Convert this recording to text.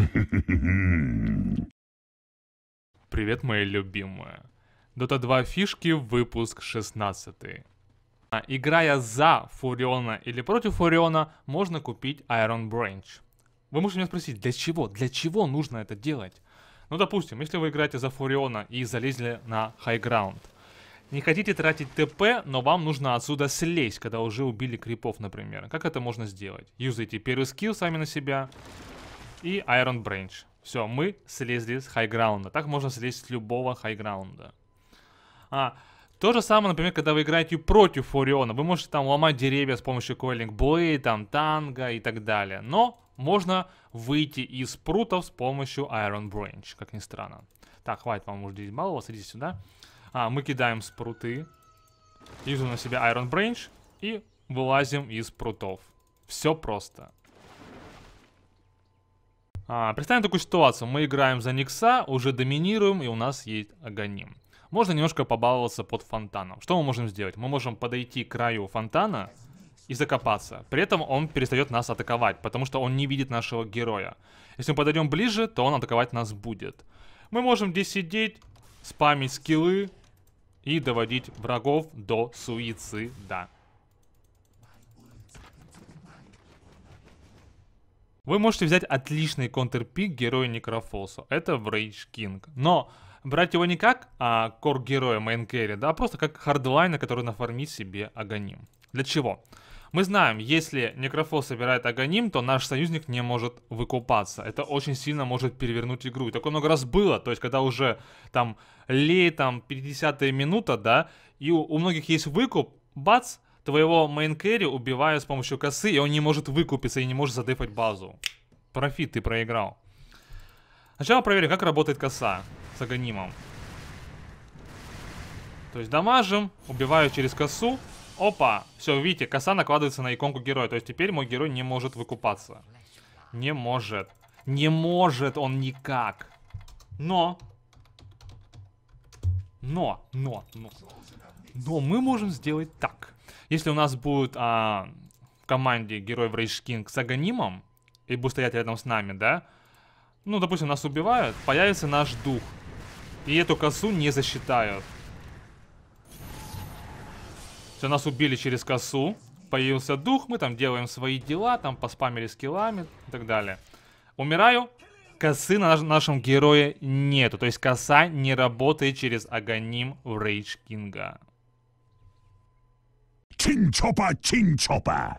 Привет, мои любимые. Dota 2 фишки, выпуск 16. А, играя за Фуриона или против Фуриона, можно купить Iron Branch. Вы можете меня спросить, для чего? Для чего нужно это делать? Ну, допустим, если вы играете за Фуриона и залезли на хайграунд. Не хотите тратить ТП, но вам нужно отсюда слезть, когда уже убили крипов, например. Как это можно сделать? Юзайте первый скилл сами на себя, и Iron Branch. Все, мы слезли с хайграунда. Так можно слезть с любого хайграунда. А, то же самое, например, когда вы играете против Фуриона. Вы можете там ломать деревья с помощью Койлинг Блей, там танга и так далее. Но можно выйти из прутов с помощью Iron Branch, как ни странно. Так, хватит вам уже здесь баллов, садитесь сюда. А, мы кидаем спруты, пруты. Юзаем на себя Iron Branch и вылазим из прутов. Все просто. А, представим такую ситуацию. Мы играем за Никса, уже доминируем, и у нас есть Аганим. Можно немножко побаловаться под фонтаном. Что мы можем сделать? Мы можем подойти к краю фонтана и закопаться. При этом он перестает нас атаковать, потому что он не видит нашего героя. Если мы подойдем ближе, то он атаковать нас будет. Мы можем здесь сидеть, спамить скиллы и доводить врагов до суицида. Вы можете взять отличный контрпик героя Некрофолса. это Врейдж Кинг, но брать его не как а, кор-героя мейн-керри, да, а просто как хардлайна, который нафармит себе агоним. Для чего? Мы знаем, если Некрофол собирает агоним, то наш союзник не может выкупаться. Это очень сильно может перевернуть игру. И такое много раз было. То есть, когда уже там лей, там 50-я минута, да, и у, у многих есть выкуп, бац, твоего мейнкэри убиваю с помощью косы, и он не может выкупиться и не может задефать базу. Профит ты проиграл. Сначала проверим, как работает коса с аганимом. То есть дамажим, убиваю через косу. Опа! Все, видите, коса накладывается на иконку героя. То есть теперь мой герой не может выкупаться. Не может. Не может он никак. Но... Но, но, но... Но мы можем сделать так. Если у нас будет а, в команде герой в Rage King с Аганимом, и будет стоять рядом с нами, да, ну, допустим, нас убивают, появится наш дух. И эту косу не засчитают. Все, нас убили через косу. Появился дух, мы там делаем свои дела, там поспамили скиллами и так далее. Умираю, косы на нашем герое нету. То есть коса не работает через агоним в Рейдж Кинга. Chin Chopper, Chin Chopper.